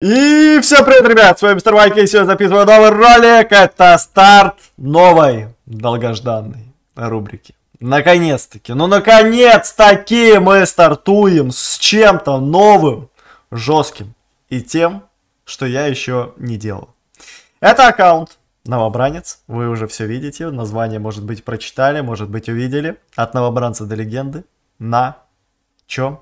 И всем привет, ребят! С вами Мистер Майк, и сегодня записываю новый ролик. Это старт новой долгожданной рубрики. Наконец-таки, ну наконец-таки мы стартуем с чем-то новым, жестким и тем, что я еще не делал. Это аккаунт Новобранец, вы уже все видите, название, может быть, прочитали, может быть, увидели. От новобранца до легенды. На чем?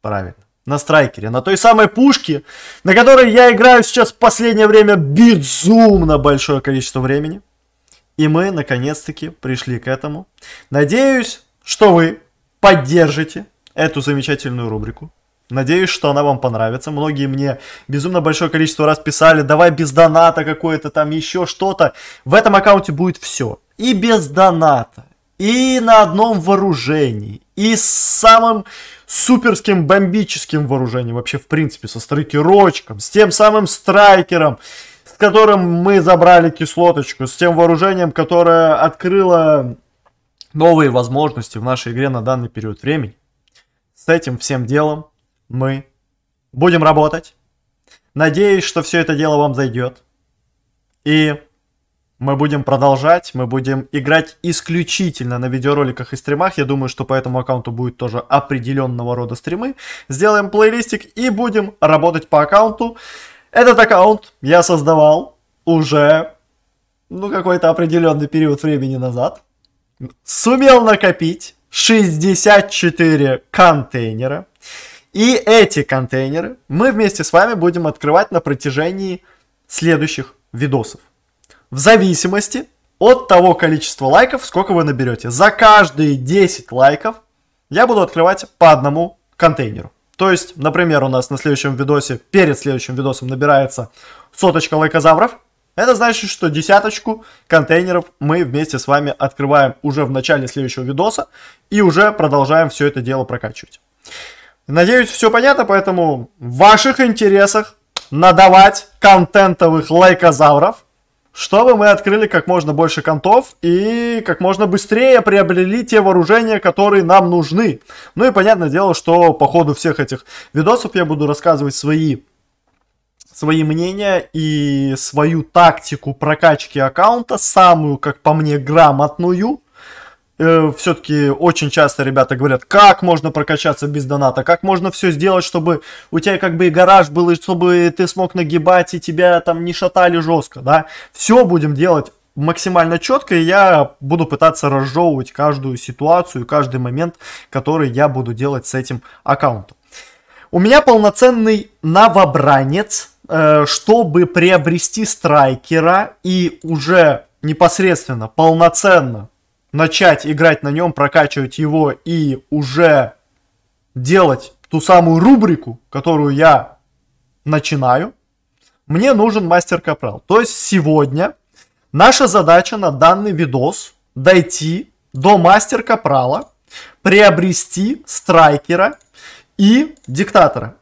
Правильно на страйкере, на той самой пушке, на которой я играю сейчас в последнее время безумно большое количество времени. И мы наконец-таки пришли к этому. Надеюсь, что вы поддержите эту замечательную рубрику. Надеюсь, что она вам понравится. Многие мне безумно большое количество раз писали, давай без доната какое-то там еще что-то. В этом аккаунте будет все. И без доната, и на одном вооружении, и с самым суперским бомбическим вооружением вообще в принципе, со страйкерочком, с тем самым страйкером, с которым мы забрали кислоточку, с тем вооружением, которое открыло новые возможности в нашей игре на данный период времени. С этим всем делом мы будем работать. Надеюсь, что все это дело вам зайдет. И мы будем продолжать, мы будем играть исключительно на видеороликах и стримах. Я думаю, что по этому аккаунту будет тоже определенного рода стримы. Сделаем плейлистик и будем работать по аккаунту. Этот аккаунт я создавал уже, ну, какой-то определенный период времени назад. Сумел накопить 64 контейнера. И эти контейнеры мы вместе с вами будем открывать на протяжении следующих видосов в зависимости от того количества лайков, сколько вы наберете. За каждые 10 лайков я буду открывать по одному контейнеру. То есть, например, у нас на следующем видосе, перед следующим видосом набирается соточка лайкозавров. Это значит, что десяточку контейнеров мы вместе с вами открываем уже в начале следующего видоса и уже продолжаем все это дело прокачивать. Надеюсь, все понятно, поэтому в ваших интересах надавать контентовых лайкозавров – чтобы мы открыли как можно больше контов и как можно быстрее приобрели те вооружения, которые нам нужны. Ну и понятное дело, что по ходу всех этих видосов я буду рассказывать свои свои мнения и свою тактику прокачки аккаунта, самую, как по мне, грамотную, Э, все-таки очень часто ребята говорят, как можно прокачаться без доната, как можно все сделать, чтобы у тебя как бы и гараж был, и чтобы ты смог нагибать, и тебя там не шатали жестко, да. Все будем делать максимально четко, и я буду пытаться разжевывать каждую ситуацию, каждый момент, который я буду делать с этим аккаунтом. У меня полноценный новобранец, э, чтобы приобрести страйкера и уже непосредственно, полноценно начать играть на нем, прокачивать его и уже делать ту самую рубрику, которую я начинаю, мне нужен мастер капрал. То есть сегодня наша задача на данный видос дойти до мастер капрала, приобрести страйкера и диктатора.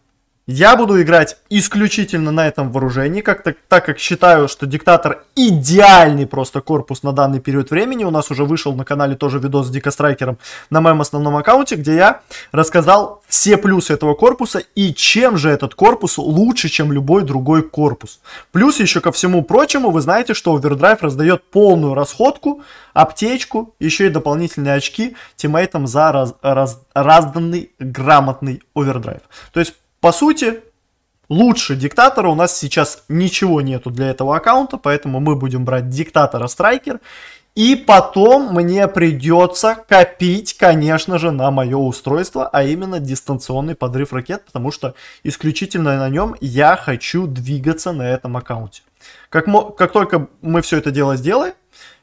Я буду играть исключительно на этом вооружении, как -то, так как считаю, что диктатор идеальный просто корпус на данный период времени. У нас уже вышел на канале тоже видос с дикострайкером на моем основном аккаунте, где я рассказал все плюсы этого корпуса и чем же этот корпус лучше, чем любой другой корпус. Плюс еще ко всему прочему, вы знаете, что Overdrive раздает полную расходку, аптечку, еще и дополнительные очки тиммейтам за раз, раз, разданный грамотный Overdrive. То есть по сути, лучше диктатора у нас сейчас ничего нету для этого аккаунта, поэтому мы будем брать диктатора страйкер. И потом мне придется копить, конечно же, на мое устройство, а именно дистанционный подрыв ракет, потому что исключительно на нем я хочу двигаться на этом аккаунте. Как, как только мы все это дело сделаем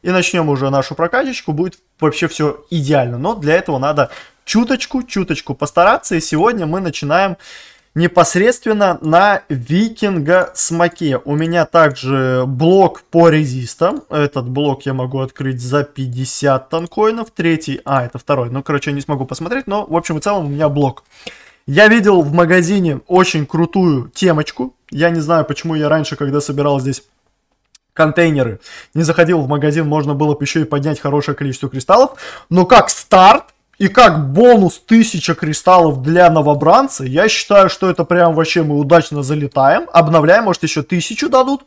и начнем уже нашу прокачечку, будет вообще все идеально. Но для этого надо чуточку-чуточку постараться. И сегодня мы начинаем непосредственно на викинга смоке. У меня также блок по резистам. Этот блок я могу открыть за 50 танкоинов. Третий, а, это второй. Ну, короче, я не смогу посмотреть, но, в общем и целом, у меня блок. Я видел в магазине очень крутую темочку. Я не знаю, почему я раньше, когда собирал здесь контейнеры, не заходил в магазин, можно было бы еще и поднять хорошее количество кристаллов. Но как старт, и как бонус 1000 кристаллов для новобранца, я считаю, что это прям вообще мы удачно залетаем. Обновляем, может еще 1000 дадут.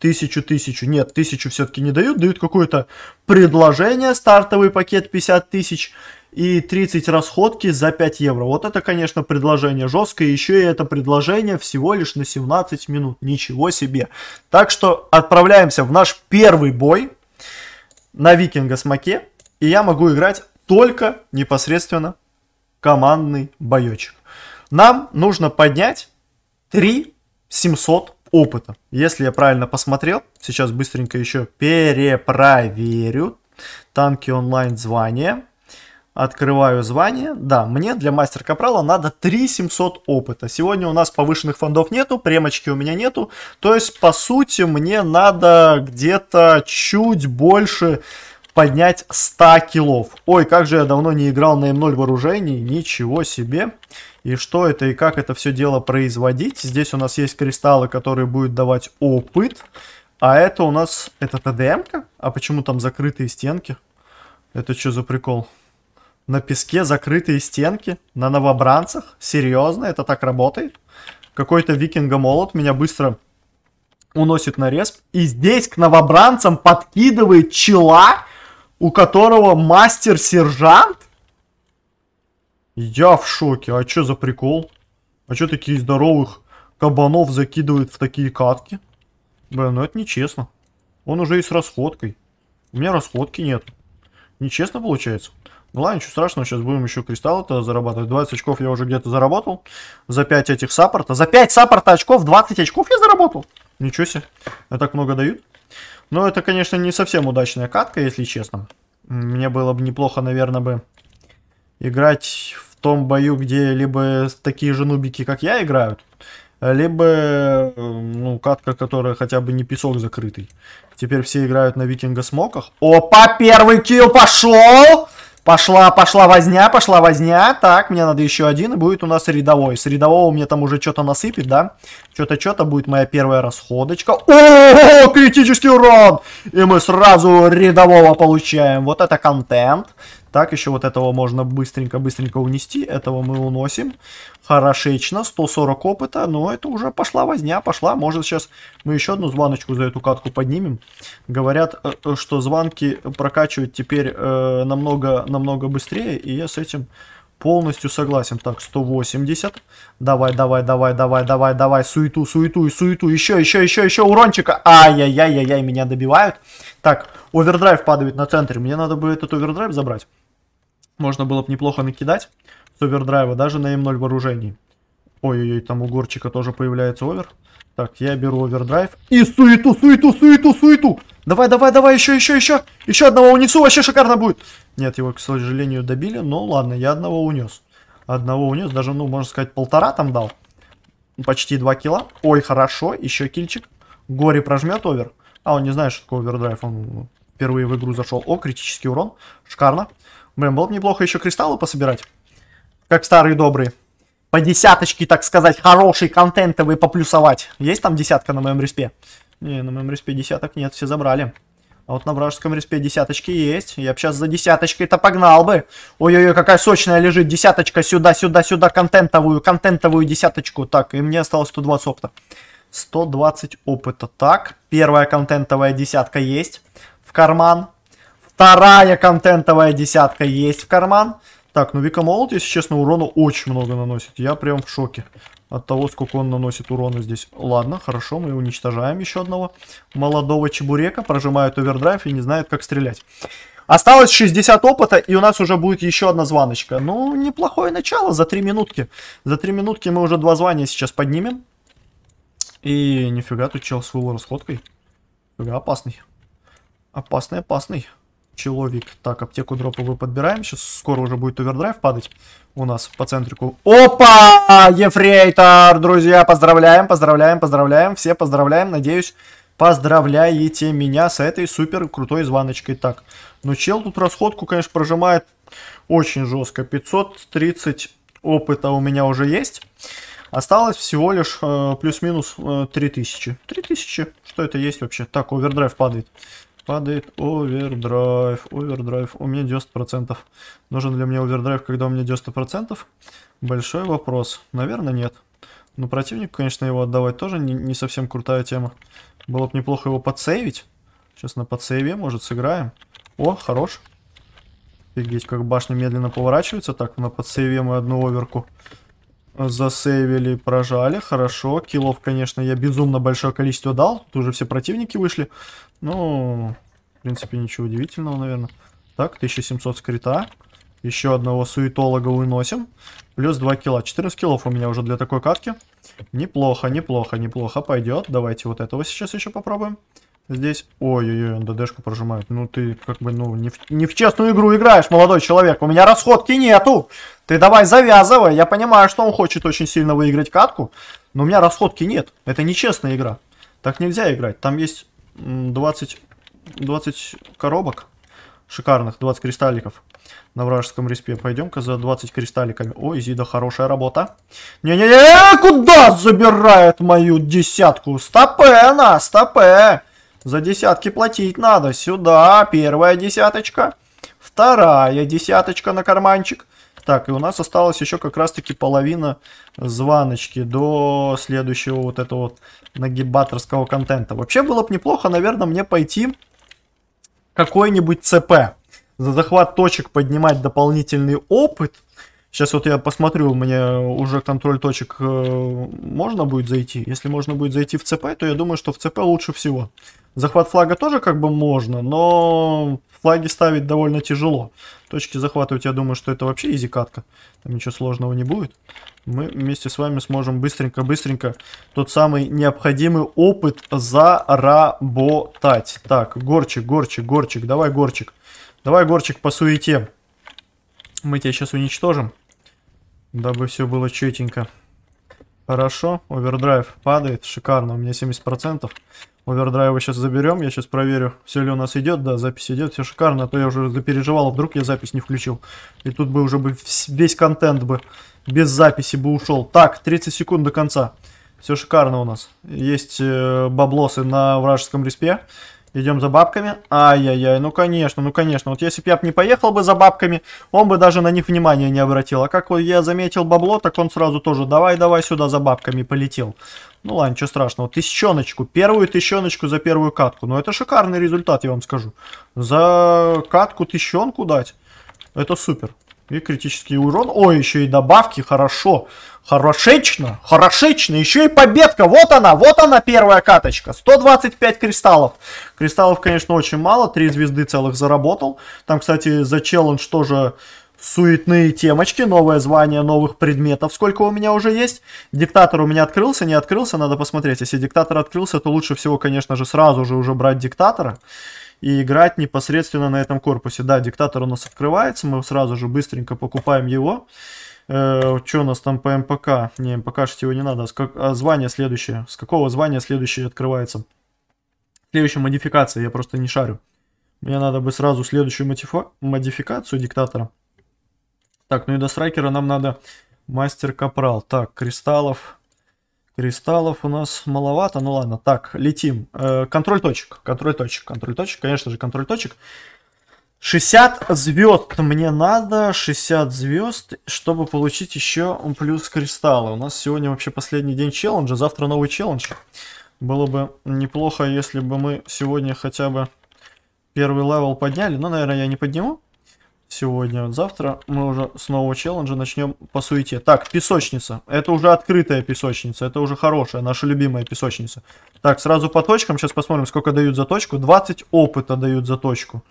Тысячу, тысячу, нет, тысячу все-таки не дают, дают какое-то предложение, стартовый пакет 50 тысяч и 30 расходки за 5 евро. Вот это, конечно, предложение жесткое. Еще и это предложение всего лишь на 17 минут. Ничего себе. Так что отправляемся в наш первый бой на Викинга с Маке. И я могу играть только непосредственно командный боечек. Нам нужно поднять 3 700 опыта. Если я правильно посмотрел, сейчас быстренько еще перепроверю. Танки онлайн звание. Открываю звание. Да, мне для мастер-капрала надо 3700 опыта. Сегодня у нас повышенных фондов нету, премочки у меня нету. То есть, по сути, мне надо где-то чуть больше поднять 100 килов. Ой, как же я давно не играл на М0 эм вооружений, ничего себе. И что это, и как это все дело производить. Здесь у нас есть кристаллы, которые будут давать опыт. А это у нас, это ТДМ-ка? А почему там закрытые стенки? Это что за прикол? На песке закрытые стенки? На новобранцах? Серьезно? Это так работает? Какой-то викинга-молот меня быстро уносит на респ. И здесь к новобранцам подкидывает чела у которого мастер-сержант? Я в шоке. А что за прикол? А что такие здоровых кабанов закидывают в такие катки? Блин, ну это нечестно. Он уже и с расходкой. У меня расходки нет. Нечестно получается. Ну ладно, ничего страшного, сейчас будем еще кристаллы-то зарабатывать. 20 очков я уже где-то заработал. За 5 этих саппорта. За 5 саппорта очков 20 очков я заработал. Ничего себе. А так много дают. Но это, конечно, не совсем удачная катка, если честно. Мне было бы неплохо, наверное, бы играть в том бою, где либо такие же нубики, как я, играют, либо ну, катка, которая хотя бы не песок закрытый. Теперь все играют на викинга-смоках. Опа, первый килл пошел! Пошла, пошла возня, пошла возня. Так, мне надо еще один, и будет у нас рядовой. С рядового мне там уже что-то насыпет, да? Что-то, что-то будет моя первая расходочка. О, критический урон! И мы сразу рядового получаем. Вот это контент. Так, еще вот этого можно быстренько-быстренько унести. Этого мы уносим. Хорошечно. 140 опыта. Но это уже пошла возня, пошла. Может, сейчас мы еще одну звоночку за эту катку поднимем. Говорят, э, э, что звонки прокачивают теперь э, намного, намного быстрее. И я с этим полностью согласен. Так, 180. Давай, давай, давай, давай, давай, давай. Суету, суету и суету. Еще, еще, еще, еще урончика. Ай-яй-яй-яй-яй, меня добивают. Так, овердрайв падает на центре. Мне надо будет этот овердрайв забрать. Можно было бы неплохо накидать с овердрайва, даже на М0 вооружений. Ой-ой-ой, там у Горчика тоже появляется овер. Так, я беру овердрайв. И суету, суету, суету, суету! Давай, давай, давай, еще, еще, еще! Еще одного унесу, вообще шикарно будет! Нет, его, к сожалению, добили, но ладно, я одного унес. Одного унес, даже, ну, можно сказать, полтора там дал. Почти два килла. Ой, хорошо, еще кильчик. Горе прожмет овер. А, он не знает, что такое овердрайв, он впервые в игру зашел. О, критический урон, шикарно. Блин, было бы неплохо еще кристаллы пособирать. Как старые добрые. По десяточке, так сказать, хороший контентовый поплюсовать. Есть там десятка на моем респе? Не, на моем респе десяток нет, все забрали. А вот на вражеском респе десяточки есть. Я бы сейчас за десяточкой-то погнал бы. Ой-ой-ой, какая сочная лежит. Десяточка сюда, сюда, сюда. Контентовую, контентовую десяточку. Так, и мне осталось 120 опыта. 120 опыта. Так, первая контентовая десятка есть. В карман. Вторая контентовая десятка есть в карман. Так, ну Вика Молот, если честно, урона очень много наносит. Я прям в шоке от того, сколько он наносит урона здесь. Ладно, хорошо, мы уничтожаем еще одного молодого чебурека. прожимает овердрайв и не знает, как стрелять. Осталось 60 опыта, и у нас уже будет еще одна званочка. Ну, неплохое начало за 3 минутки. За 3 минутки мы уже два звания сейчас поднимем. И нифига, тут чел с его расходкой. Нифига, опасный. Опасный, опасный человек. Так, аптеку дроповую подбираем. Сейчас скоро уже будет овердрайв падать у нас по центрику. Опа! Ефрейтор, друзья, поздравляем, поздравляем, поздравляем. Все поздравляем, надеюсь, поздравляете меня с этой супер крутой званочкой. Так, ну чел тут расходку, конечно, прожимает очень жестко. 530 опыта у меня уже есть. Осталось всего лишь э, плюс-минус э, 3000. 3000? Что это есть вообще? Так, овердрайв падает. Падает овердрайв, овердрайв, у меня 90%. Нужен ли мне овердрайв, когда у меня 90%? Большой вопрос. Наверное, нет. Но противник конечно, его отдавать тоже не, не совсем крутая тема. Было бы неплохо его подсейвить. Сейчас на подсейве, может, сыграем. О, хорош. Офигеть, как башня медленно поворачивается. Так, на подсейве мы одну оверку засейвили, прожали. Хорошо. Килов, конечно, я безумно большое количество дал. Тут уже все противники вышли. Ну, в принципе, ничего удивительного, наверное. Так, 1700 скрита. Еще одного суетолога выносим. Плюс 2 кило. 14 килов у меня уже для такой катки. Неплохо, неплохо, неплохо пойдет. Давайте вот этого сейчас еще попробуем. Здесь... Ой-ой-ой, ДДшку прожимают. Ну ты как бы, ну, не в, не в честную игру играешь, молодой человек. У меня расходки нету. Ты давай завязывай. Я понимаю, что он хочет очень сильно выиграть катку. Но у меня расходки нет. Это нечестная игра. Так нельзя играть. Там есть 20, 20 коробок шикарных, 20 кристалликов на вражеском респе. Пойдем-ка за 20 кристалликами. Ой, Зида, хорошая работа. Не-не-не, куда забирает мою десятку? Стопе на стопе. За десятки платить надо. Сюда, первая десяточка. Вторая десяточка на карманчик. Так, и у нас осталось еще как раз-таки половина званочки до следующего вот этого вот нагибаторского контента. Вообще было бы неплохо, наверное, мне пойти какой-нибудь ЦП. За захват точек поднимать дополнительный опыт. Сейчас вот я посмотрю, мне уже контроль точек э, можно будет зайти. Если можно будет зайти в ЦП, то я думаю, что в ЦП лучше всего. Захват флага тоже как бы можно, но флаги ставить довольно тяжело. Точки захватывать, я думаю, что это вообще изи-катка. Там ничего сложного не будет. Мы вместе с вами сможем быстренько-быстренько тот самый необходимый опыт заработать. Так, горчик, горчик, горчик. Давай, горчик. Давай, горчик, по суете. Мы тебя сейчас уничтожим. Дабы все было четенько. Хорошо, овердрайв падает, шикарно, у меня 70%. Овердрайва сейчас заберем, я сейчас проверю, все ли у нас идет, да, запись идет, все шикарно, а то я уже запереживал, а вдруг я запись не включил. И тут бы уже бы весь контент бы без записи бы ушел. Так, 30 секунд до конца. Все шикарно у нас. Есть э, баблосы на вражеском респе. Идем за бабками. Ай-яй-яй, ну конечно, ну конечно. Вот если бы я не поехал бы за бабками, он бы даже на них внимания не обратил. А как я заметил бабло, так он сразу тоже давай-давай сюда за бабками полетел. Ну ладно, ничего страшного. Тысячоночку. Первую тысячоночку за первую катку. Ну это шикарный результат, я вам скажу. За катку тысячонку дать. Это супер. И критический урон. О, еще и добавки. Хорошо. Хорошечно. Хорошечно. Еще и победка. Вот она. Вот она первая каточка. 125 кристаллов. Кристаллов, конечно, очень мало. Три звезды целых заработал. Там, кстати, за челлендж тоже суетные темочки, новое звание, новых предметов, сколько у меня уже есть. Диктатор у меня открылся, не открылся, надо посмотреть. Если диктатор открылся, то лучше всего, конечно же, сразу же уже брать диктатора и играть непосредственно на этом корпусе. Да, диктатор у нас открывается, мы сразу же быстренько покупаем его. Э, что у нас там по МПК? Не, МПК его не надо. А как, а звание следующее. С какого звания следующее открывается? Следующая модификация, я просто не шарю. Мне надо бы сразу следующую модификацию диктатора. Так, ну и до страйкера нам надо мастер-капрал. Так, кристаллов Кристаллов у нас маловато, ну ладно, так, летим. Э, контроль точек, контроль точек, контроль точек, конечно же, контроль точек. 60 звезд мне надо, 60 звезд, чтобы получить еще плюс кристаллы. У нас сегодня вообще последний день челленджа, завтра новый челлендж. Было бы неплохо, если бы мы сегодня хотя бы первый левел подняли, но, ну, наверное, я не подниму сегодня. Завтра мы уже снова челленджа начнем по суете. Так, песочница. Это уже открытая песочница. Это уже хорошая, наша любимая песочница. Так, сразу по точкам. Сейчас посмотрим, сколько дают за точку. 20 опыта дают за точку.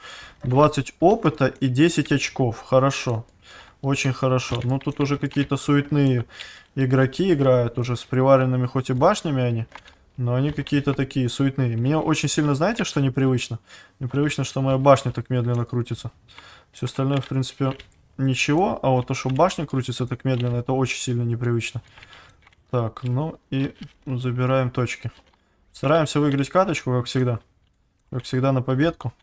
20 опыта и 10 очков. Хорошо. Очень хорошо. Ну, тут уже какие-то суетные игроки играют. Уже с приваренными хоть и башнями они. Но они какие-то такие суетные. Мне очень сильно, знаете, что непривычно? Непривычно, что моя башня так медленно крутится. Все остальное, в принципе, ничего. А вот то, что башня крутится так медленно, это очень сильно непривычно. Так, ну и забираем точки. Стараемся выиграть каточку, как всегда. Как всегда, на победку.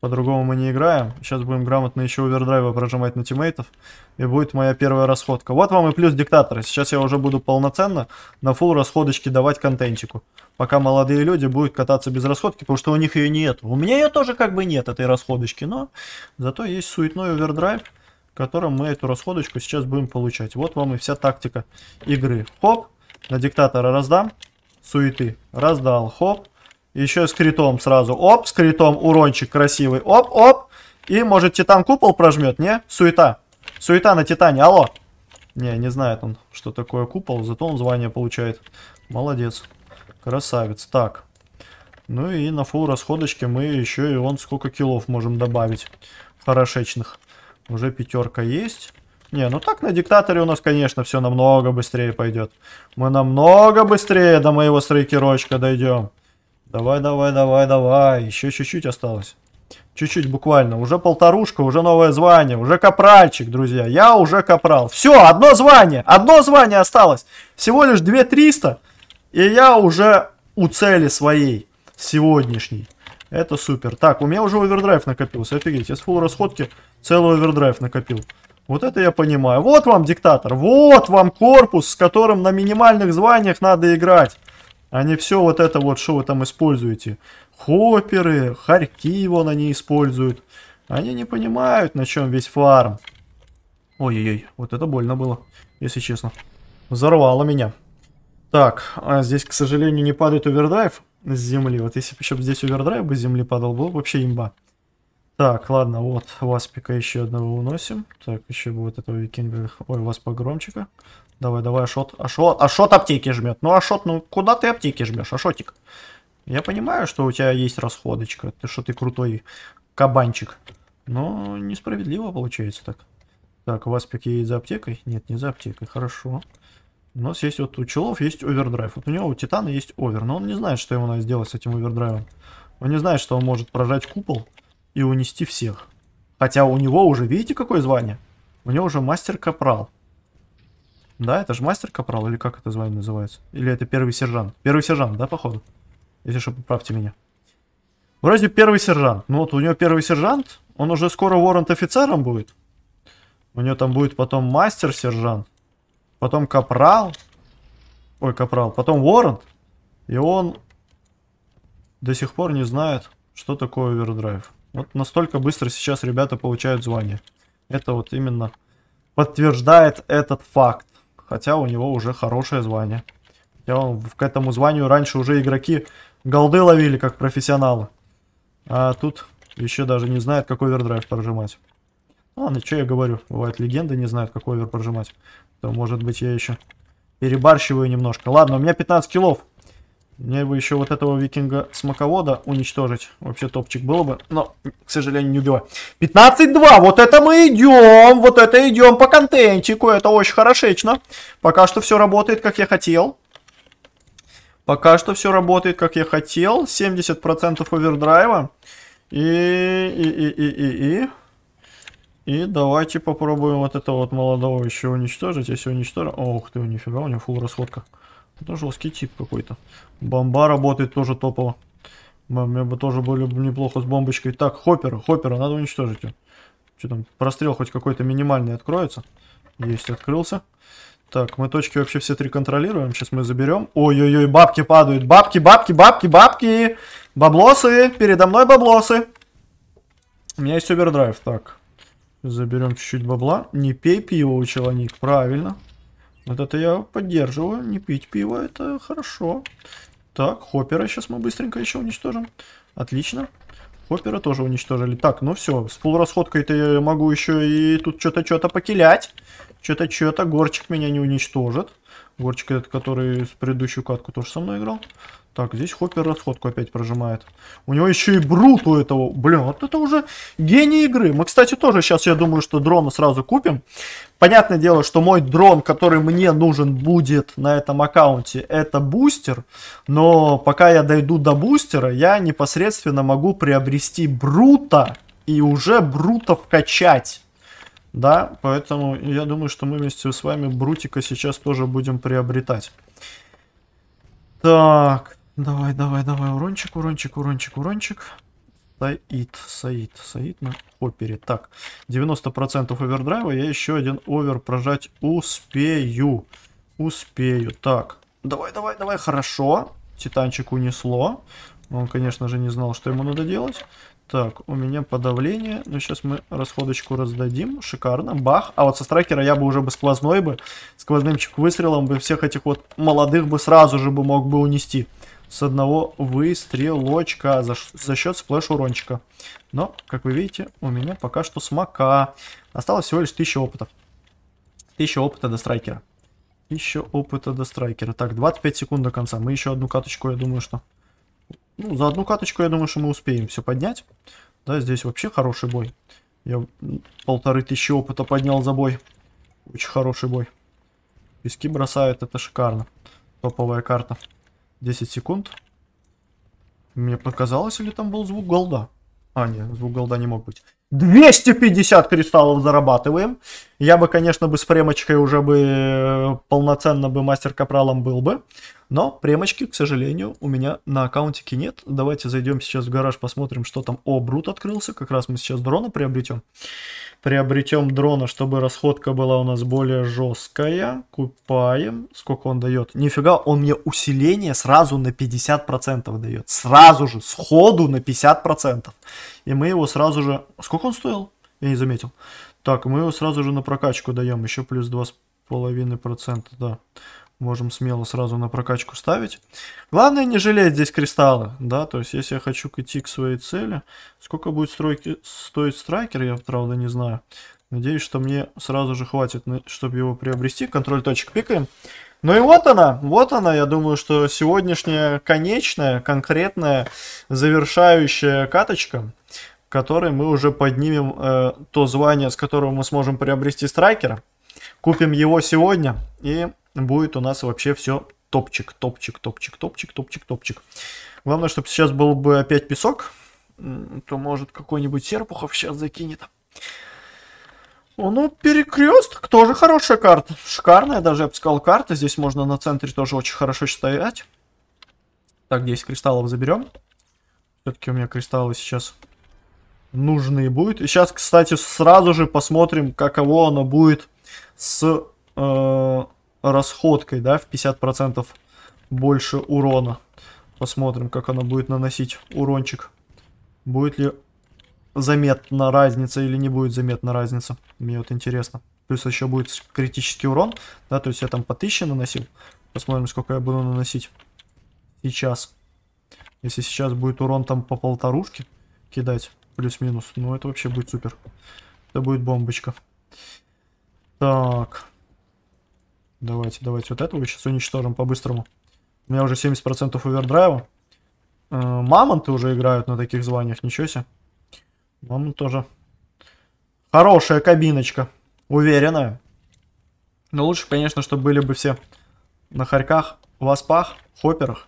По-другому мы не играем. Сейчас будем грамотно еще овердрайва прожимать на тиммейтов. И будет моя первая расходка. Вот вам и плюс диктаторы. Сейчас я уже буду полноценно на фул расходочки давать контентику. Пока молодые люди будут кататься без расходки, потому что у них ее нет. У меня ее тоже как бы нет, этой расходочки. Но зато есть суетной овердрайв, которым мы эту расходочку сейчас будем получать. Вот вам и вся тактика игры. Хоп, на диктатора раздам. Суеты. Раздал. Хоп. Еще с критом сразу. Оп, с критом урончик красивый. Оп, оп. И, может, Титан купол прожмет, не? Суета. Суета на Титане, алло. Не, не знает он, что такое купол, зато он звание получает. Молодец. Красавец. Так. Ну и на фул расходочке мы еще и он сколько килов можем добавить. Хорошечных. Уже пятерка есть. Не, ну так на диктаторе у нас, конечно, все намного быстрее пойдет. Мы намного быстрее до моего стройкерочка дойдем. Давай, давай, давай, давай. Еще чуть-чуть осталось. Чуть-чуть буквально. Уже полторушка, уже новое звание. Уже капральчик, друзья. Я уже капрал. Все, одно звание. Одно звание осталось. Всего лишь 2300. И я уже у цели своей сегодняшней. Это супер. Так, у меня уже овердрайв накопился. Офигеть, я с фул расходки целый овердрайв накопил. Вот это я понимаю. Вот вам диктатор. Вот вам корпус, с которым на минимальных званиях надо играть а не все вот это вот, что вы там используете. Хопперы, хорьки вон они используют. Они не понимают, на чем весь фарм. Ой-ой-ой, вот это больно было, если честно. Взорвало меня. Так, а здесь, к сожалению, не падает овердрайв с земли. Вот если бы еще здесь овердрайв бы с земли падал, было бы вообще имба. Так, ладно, вот Васпика еще одного уносим. Так, еще бы вот этого викинга... Ой, Васпа громчика. Давай, давай, Ашот. Ашот, Ашот аптеки жмет. Ну, Ашот, ну куда ты аптеки жмешь, Ашотик? Я понимаю, что у тебя есть расходочка. Ты что, ты крутой кабанчик. Но несправедливо получается так. Так, у Васпик едет за аптекой? Нет, не за аптекой, хорошо. У нас есть вот у Челов есть овердрайв. Вот у него у Титана есть овер, но он не знает, что ему надо сделать с этим овердрайвом. Он не знает, что он может прожать купол и унести всех. Хотя у него уже, видите, какое звание? У него уже мастер-капрал. Да, это же мастер капрал, или как это звание называется? Или это первый сержант? Первый сержант, да, походу? Если что, поправьте меня. Вроде первый сержант. Ну вот у него первый сержант, он уже скоро воронт офицером будет. У него там будет потом мастер-сержант, потом капрал, ой, капрал, потом воронт. и он до сих пор не знает, что такое овердрайв. Вот настолько быстро сейчас ребята получают звание. Это вот именно подтверждает этот факт хотя у него уже хорошее звание. Я он к этому званию раньше уже игроки голды ловили, как профессионалы. А тут еще даже не знает, какой овердрайв прожимать. Ну Ладно, что я говорю, бывает легенды не знают, какой овер прожимать. То, может быть, я еще перебарщиваю немножко. Ладно, у меня 15 килов. Мне бы еще вот этого викинга-смоковода уничтожить. Вообще топчик было бы, но, к сожалению, не убиваю. 15-2, вот это мы идем, вот это идем по контентику, это очень хорошечно. Пока что все работает, как я хотел. Пока что все работает, как я хотел. 70% овердрайва. И, и, и, и, и, и. И давайте попробуем вот этого вот молодого еще уничтожить. Если уничтожим... Ох ты, нифига, у него фул расходка. Это жесткий тип какой-то. Бомба работает тоже топово. Мне бы тоже было бы неплохо с бомбочкой. Так, хоппера, хоппера надо уничтожить. Что там, прострел хоть какой-то минимальный откроется? Есть, открылся. Так, мы точки вообще все три контролируем. Сейчас мы заберем. Ой-ой-ой, бабки падают. Бабки, бабки, бабки, бабки. Баблосы, передо мной баблосы. У меня есть овердрайв. Так, заберем чуть-чуть бабла. Не пей пиво у человек, правильно. Правильно. Вот это я поддерживаю. Не пить пиво, это хорошо. Так, хоппера сейчас мы быстренько еще уничтожим. Отлично. Хоппера тоже уничтожили. Так, ну все, с полурасходкой-то я могу еще и тут что-то что-то покилять. Что-то что-то. Горчик меня не уничтожит. Горчик этот, который с предыдущую катку тоже со мной играл. Так, здесь Хоппер расходку опять прожимает. У него еще и Брут у этого. Блин, вот это уже гений игры. Мы, кстати, тоже сейчас, я думаю, что дрона сразу купим. Понятное дело, что мой дрон, который мне нужен будет на этом аккаунте, это бустер. Но пока я дойду до бустера, я непосредственно могу приобрести Брута и уже Брута вкачать, Да, поэтому я думаю, что мы вместе с вами Брутика сейчас тоже будем приобретать. Так, Давай, давай, давай, урончик, урончик, урончик, урончик. Саид, Саид, Саид на опере. Так, 90% овердрайва. Я еще один овер прожать успею. Успею. Так, давай, давай, давай. Хорошо. Титанчик унесло. Он, конечно же, не знал, что ему надо делать. Так, у меня подавление. Ну, сейчас мы расходочку раздадим. Шикарно. Бах. А вот со страйкера я бы уже бы сквозной бы, сквозным выстрелом бы всех этих вот молодых бы сразу же бы мог бы унести с одного выстрелочка за, за счет сплэш-урончика. Но, как вы видите, у меня пока что смока. Осталось всего лишь 1000 опыта. 1000 опыта до страйкера. Еще опыта до страйкера. Так, 25 секунд до конца. Мы еще одну каточку, я думаю, что... Ну, за одну каточку, я думаю, что мы успеем все поднять. Да, здесь вообще хороший бой. Я полторы тысячи опыта поднял за бой. Очень хороший бой. Пески бросают, это шикарно. Топовая карта. 10 секунд. Мне показалось, или там был звук голда? А, нет, звук голда не мог быть. 250 кристаллов зарабатываем. Я бы, конечно, бы с премочкой уже бы э, полноценно бы мастер-капралом был бы. Но премочки, к сожалению, у меня на аккаунтике нет. Давайте зайдем сейчас в гараж, посмотрим, что там. О, Брут открылся. Как раз мы сейчас дрона приобретем. Приобретем дрона, чтобы расходка была у нас более жесткая. Купаем. Сколько он дает? Нифига, он мне усиление сразу на 50% дает. Сразу же, сходу на 50%. И мы его сразу же... Сколько он стоил? Я не заметил. Так, мы его сразу же на прокачку даем. Еще плюс 2,5%. Да. Можем смело сразу на прокачку ставить. Главное не жалеть здесь кристаллы, да, то есть если я хочу идти к своей цели. Сколько будет стройки, стоить страйкер, я правда не знаю. Надеюсь, что мне сразу же хватит, чтобы его приобрести. Контроль точек пикаем. Ну и вот она, вот она, я думаю, что сегодняшняя конечная, конкретная, завершающая каточка, которой мы уже поднимем э, то звание, с которого мы сможем приобрести страйкера. Купим его сегодня и будет у нас вообще все топчик, топчик, топчик, топчик, топчик, топчик. Главное, чтобы сейчас был бы опять песок, то может какой-нибудь Серпухов сейчас закинет. Ну, перекресток тоже хорошая карта. Шикарная даже, я бы сказал, карта. Здесь можно на центре тоже очень хорошо стоять. Так, 10 кристаллов заберем. Все-таки у меня кристаллы сейчас нужные будут. И сейчас, кстати, сразу же посмотрим, каково оно будет с э, расходкой, да, в 50% больше урона. Посмотрим, как она будет наносить урончик. Будет ли заметна разница или не будет заметна разница. Мне вот интересно. Плюс еще будет критический урон, да, то есть я там по 1000 наносил. Посмотрим, сколько я буду наносить сейчас. Если сейчас будет урон там по полторушке кидать, плюс-минус, ну это вообще будет супер. Это будет бомбочка. Так, Давайте, давайте вот этого сейчас уничтожим по-быстрому. У меня уже 70% овердрайва. Э, мамонты уже играют на таких званиях, ничего себе. Мамонт тоже. Хорошая кабиночка, уверенная. Но лучше, конечно, чтобы были бы все на хорьках, васпах, хопперах.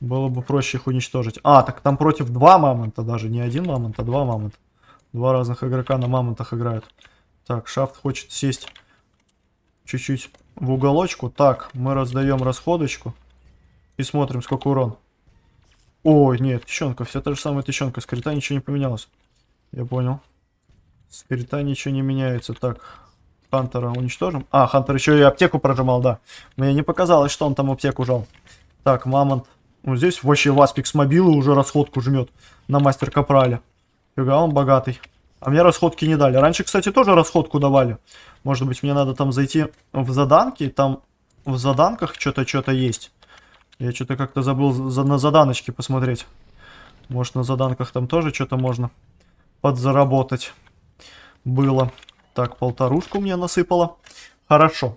Было бы проще их уничтожить. А, так там против два мамонта даже. Не один мамонт, а два мамонта. Два разных игрока на мамонтах играют. Так, шафт хочет сесть чуть-чуть в уголочку. Так, мы раздаем расходочку. И смотрим, сколько урон. Ой, нет, тещенка, все та же самая тещенка. С ничего не поменялось. Я понял. С ничего не меняется. Так, Хантера уничтожим. А, Хантер еще и аптеку прожимал, да. Мне не показалось, что он там аптеку жал. Так, Мамонт. Вот ну, здесь вообще Васпик с мобилы уже расходку жмет на мастер капрале Фига, он богатый. А мне расходки не дали. Раньше, кстати, тоже расходку давали. Может быть, мне надо там зайти в заданки. Там в заданках что-то что-то есть. Я что-то как-то забыл за, на заданочки посмотреть. Может, на заданках там тоже что-то можно подзаработать было. Так, полторушку мне насыпало. Хорошо.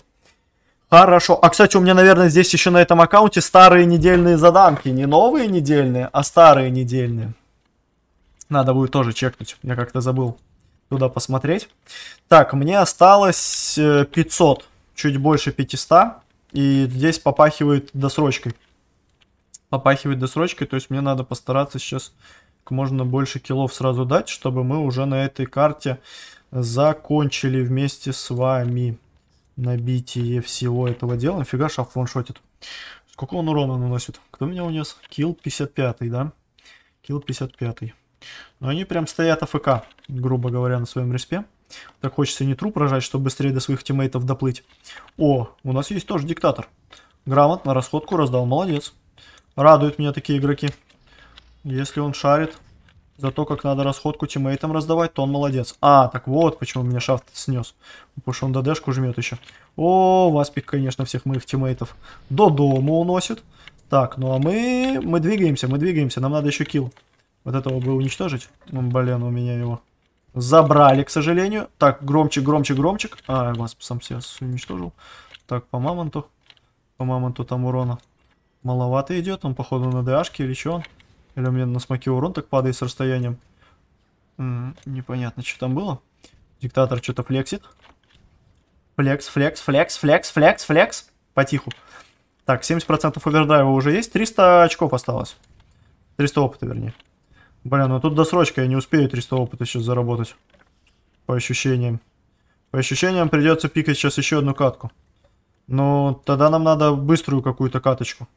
Хорошо. А, кстати, у меня, наверное, здесь еще на этом аккаунте старые недельные заданки. Не новые недельные, а старые недельные. Надо будет тоже чекнуть. Я как-то забыл туда посмотреть. Так, мне осталось 500, э, чуть больше 500. И здесь попахивает досрочкой. Попахивает досрочкой, то есть мне надо постараться сейчас как можно больше килов сразу дать, чтобы мы уже на этой карте закончили вместе с вами набитие всего этого дела. Нафига шаф ваншотит? Сколько он урона наносит? Кто меня унес? Килл 55, да? Килл 55. Но они прям стоят АФК, грубо говоря, на своем респе. Так хочется не труп рожать, чтобы быстрее до своих тиммейтов доплыть. О, у нас есть тоже диктатор. Грамотно расходку раздал, молодец. Радуют меня такие игроки. Если он шарит за то, как надо расходку тиммейтам раздавать, то он молодец. А, так вот, почему меня шафт снес. Потому что он ДДшку жмет еще. О, Васпик, конечно, всех моих тиммейтов до дома уносит. Так, ну а мы... Мы двигаемся, мы двигаемся. Нам надо еще килл. Вот этого бы уничтожить. Блин, у меня его забрали, к сожалению. Так, громче, громче, громче. А, я вас сам себя уничтожил. Так, по мамонту. По мамонту там урона маловато идет. Он, походу, на ДАшке или что он? Или у меня на смоке урон так падает с расстоянием? М -м, непонятно, что там было. Диктатор что-то флексит. Флекс, флекс, флекс, флекс, флекс, флекс. Потиху. Так, 70% овердрайва уже есть. 300 очков осталось. 300 опыта, вернее. Бля, ну тут досрочка, я не успею 300 опыта сейчас заработать. По ощущениям. По ощущениям придется пикать сейчас еще одну катку. Но тогда нам надо быструю какую-то каточку.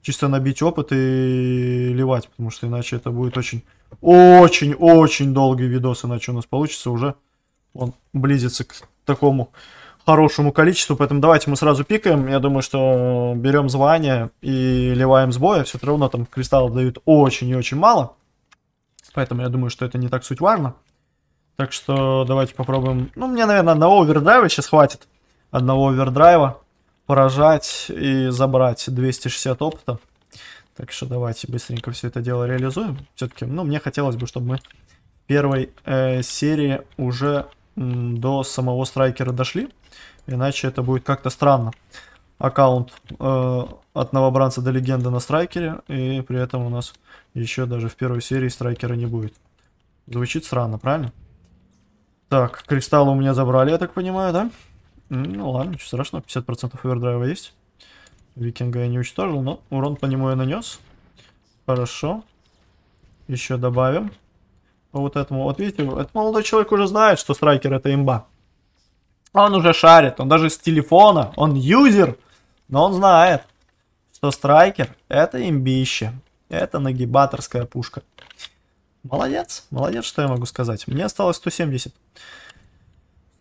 Чисто набить опыт и ливать, потому что иначе это будет очень, очень, очень долгий видос, иначе у нас получится уже. Он близится к такому хорошему количеству, поэтому давайте мы сразу пикаем. Я думаю, что берем звание и ливаем с боя. Все равно там кристаллов дают очень и очень мало. Поэтому я думаю, что это не так суть важно. Так что давайте попробуем. Ну, мне, наверное, одного овердрайва сейчас хватит. Одного овердрайва. Поражать и забрать 260 опыта. Так что давайте быстренько все это дело реализуем. Все-таки, ну, мне хотелось бы, чтобы мы в первой э, серии уже до самого страйкера дошли. Иначе это будет как-то странно. Аккаунт э, от новобранца до легенды на страйкере. И при этом у нас еще даже в первой серии страйкера не будет. Звучит странно, правильно? Так, кристаллы у меня забрали, я так понимаю, да? Ну ладно, ничего страшного, 50% овердрайва есть. Викинга я не уничтожил, но урон по нему я нанес. Хорошо. Еще добавим. вот этому, вот видите, этот молодой человек уже знает, что страйкер это имба. Он уже шарит, он даже с телефона, он юзер, но он знает, что страйкер это имбище. Это нагибаторская пушка. Молодец, молодец, что я могу сказать. Мне осталось 170.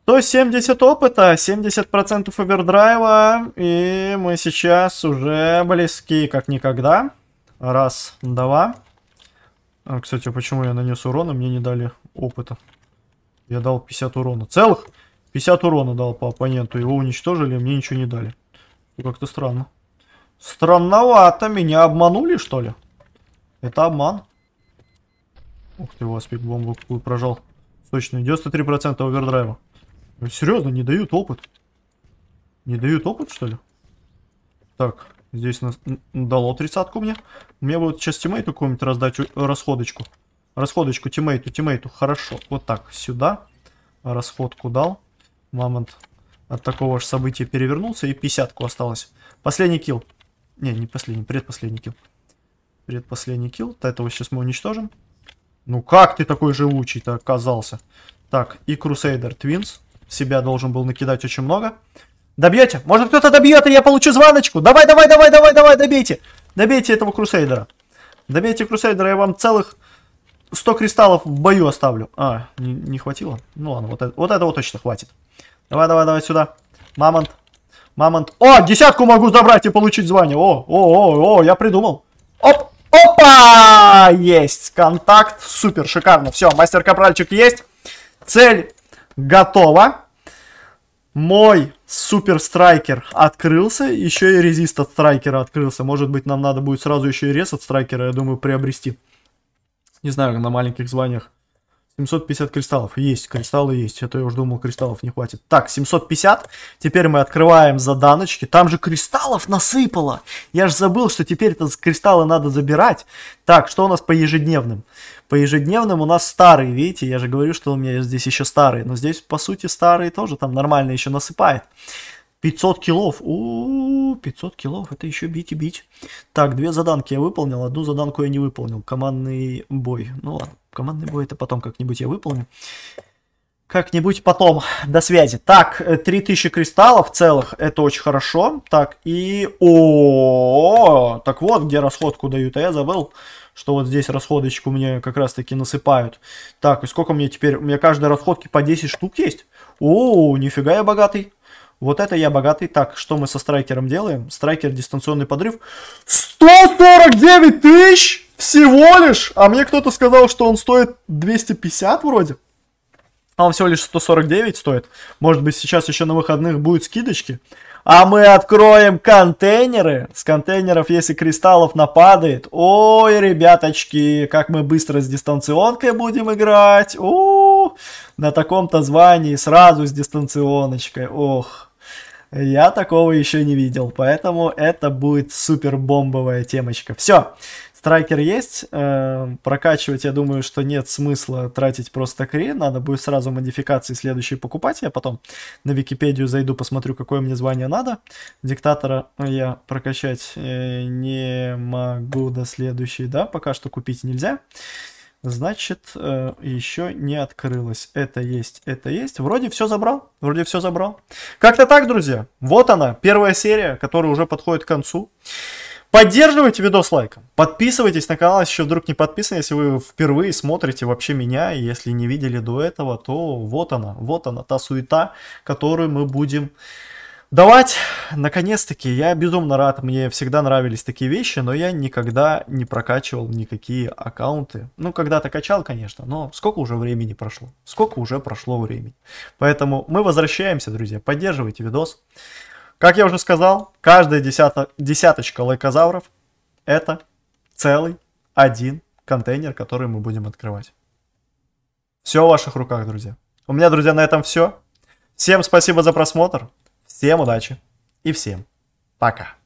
170 опыта, 70% овердрайва, и мы сейчас уже близки как никогда. Раз, два. А, кстати, почему я нанес урона, мне не дали опыта. Я дал 50 урона. Целых 50 урона дал по оппоненту, его уничтожили, мне ничего не дали. Как-то странно. Странновато, меня обманули что ли? Это обман. Ух ты, у вас бомбу какую прожал. Сочный. 93% овердрайва. Серьезно, не дают опыт. Не дают опыт, что ли? Так, здесь нас дало тридцатку мне. Мне будет сейчас тиммейту какую-нибудь раздать э, расходочку. Расходочку тиммейту, тиммейту. Хорошо. Вот так, сюда. Расходку дал. Мамонт от такого же события перевернулся. И пятьдесятку осталось. Последний килл. Не, не последний, предпоследний килл. Предпоследний килл. Этого сейчас мы уничтожим. Ну как ты такой живучий-то оказался? Так, и Крусейдер Твинс Себя должен был накидать очень много. Добьете? Может кто-то добьет, и я получу званочку? Давай, давай, давай, давай, давай, добейте. Добейте этого Крусейдера. Добейте Крусейдера, я вам целых 100 кристаллов в бою оставлю. А, не, не хватило? Ну ладно, вот, это, вот этого точно хватит. Давай, давай, давай сюда. Мамонт. Мамонт. О, десятку могу забрать и получить звание. О, о, о, о, я придумал. Оп, Опа! Есть контакт. Супер, шикарно. Все, мастер Капральчик есть. Цель готова. Мой супер страйкер открылся. Еще и резист от страйкера открылся. Может быть, нам надо будет сразу еще и рез от страйкера, я думаю, приобрести. Не знаю, на маленьких званиях. 750 кристаллов. Есть, кристаллы есть. А то я уже думал, кристаллов не хватит. Так, 750. Теперь мы открываем заданочки. Там же кристаллов насыпало. Я же забыл, что теперь это кристаллы надо забирать. Так, что у нас по ежедневным? По ежедневным у нас старые, видите? Я же говорю, что у меня здесь еще старые. Но здесь, по сути, старые тоже там нормально еще насыпает. 500 килов. У, -у, у 500 килов, это еще бить и бить. Так, две заданки я выполнил, одну заданку я не выполнил. Командный бой. Ну ладно командный бой, это потом как-нибудь я выполню. Как-нибудь потом до связи. Так, 3000 э, кристаллов целых, это очень хорошо. Так, и... о Так вот, где расходку дают, а я забыл, что вот здесь расходочку мне как раз-таки насыпают. Так, и сколько мне теперь... У меня каждой расходки по 10 штук есть? О, нифига я богатый. Вот это я богатый. Так, что мы со страйкером делаем? Страйкер, дистанционный подрыв. 149 тысяч! Всего лишь? А мне кто-то сказал, что он стоит 250 вроде. А он всего лишь 149 стоит. Может быть сейчас еще на выходных будут скидочки. А мы откроем контейнеры. С контейнеров, если кристаллов нападает. Ой, ребяточки, как мы быстро с дистанционкой будем играть. О, на таком-то звании сразу с дистанционочкой. Ох, я такого еще не видел. Поэтому это будет супер бомбовая темочка. Все. Страйкер есть, э, прокачивать, я думаю, что нет смысла тратить просто кри, надо будет сразу модификации следующие покупать, я потом на Википедию зайду, посмотрю, какое мне звание надо. Диктатора я прокачать э, не могу до следующей, да, пока что купить нельзя. Значит, э, еще не открылось. Это есть, это есть. Вроде все забрал, вроде все забрал. Как-то так, друзья. Вот она, первая серия, которая уже подходит к концу. Поддерживайте видос лайком. Подписывайтесь на канал, если еще вдруг не подписаны. Если вы впервые смотрите вообще меня, и если не видели до этого, то вот она, вот она, та суета, которую мы будем давать. Наконец-таки, я безумно рад, мне всегда нравились такие вещи, но я никогда не прокачивал никакие аккаунты. Ну, когда-то качал, конечно, но сколько уже времени прошло? Сколько уже прошло времени? Поэтому мы возвращаемся, друзья, поддерживайте видос. Как я уже сказал, каждая десята, десяточка лайкозавров это целый один контейнер, который мы будем открывать. Все в ваших руках, друзья. У меня, друзья, на этом все. Всем спасибо за просмотр, всем удачи и всем пока.